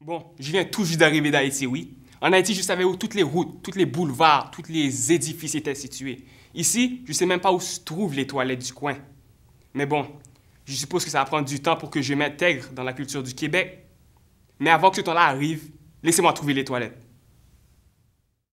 Bon, je viens tout juste d'arriver d'Haïti, oui. En Haïti, je savais où toutes les routes, tous les boulevards, tous les édifices étaient situés. Ici, je ne sais même pas où se trouvent les toilettes du coin. Mais bon, je suppose que ça va prendre du temps pour que je m'intègre dans la culture du Québec. Mais avant que ce temps-là arrive, laissez-moi trouver les toilettes.